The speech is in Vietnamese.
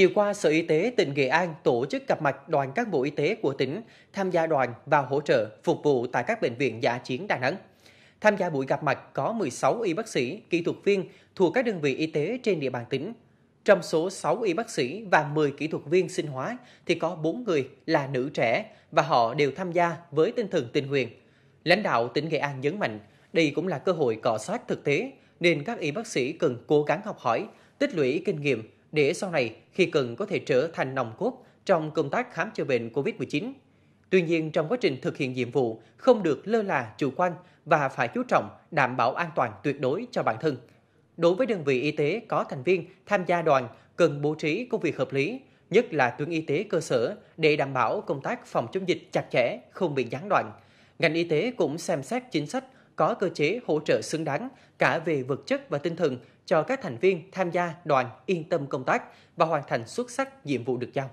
Chiều qua, Sở Y tế tỉnh Nghệ An tổ chức gặp mặt đoàn các bộ y tế của tỉnh tham gia đoàn và hỗ trợ phục vụ tại các bệnh viện giả chiến Đà Nẵng. Tham gia buổi gặp mặt có 16 y bác sĩ, kỹ thuật viên thuộc các đơn vị y tế trên địa bàn tỉnh. Trong số 6 y bác sĩ và 10 kỹ thuật viên sinh hóa thì có 4 người là nữ trẻ và họ đều tham gia với tinh thần tình nguyện. Lãnh đạo tỉnh Nghệ An nhấn mạnh, đây cũng là cơ hội cọ sát thực tế nên các y bác sĩ cần cố gắng học hỏi, tích lũy kinh nghiệm để sau này khi cần có thể trở thành nòng cốt trong công tác khám chữa bệnh COVID-19. Tuy nhiên, trong quá trình thực hiện nhiệm vụ, không được lơ là chủ quan và phải chú trọng đảm bảo an toàn tuyệt đối cho bản thân. Đối với đơn vị y tế có thành viên tham gia đoàn, cần bố trí công việc hợp lý, nhất là tuyến y tế cơ sở để đảm bảo công tác phòng chống dịch chặt chẽ, không bị gián đoạn. Ngành y tế cũng xem xét chính sách có cơ chế hỗ trợ xứng đáng cả về vật chất và tinh thần cho các thành viên tham gia đoàn yên tâm công tác và hoàn thành xuất sắc nhiệm vụ được giao.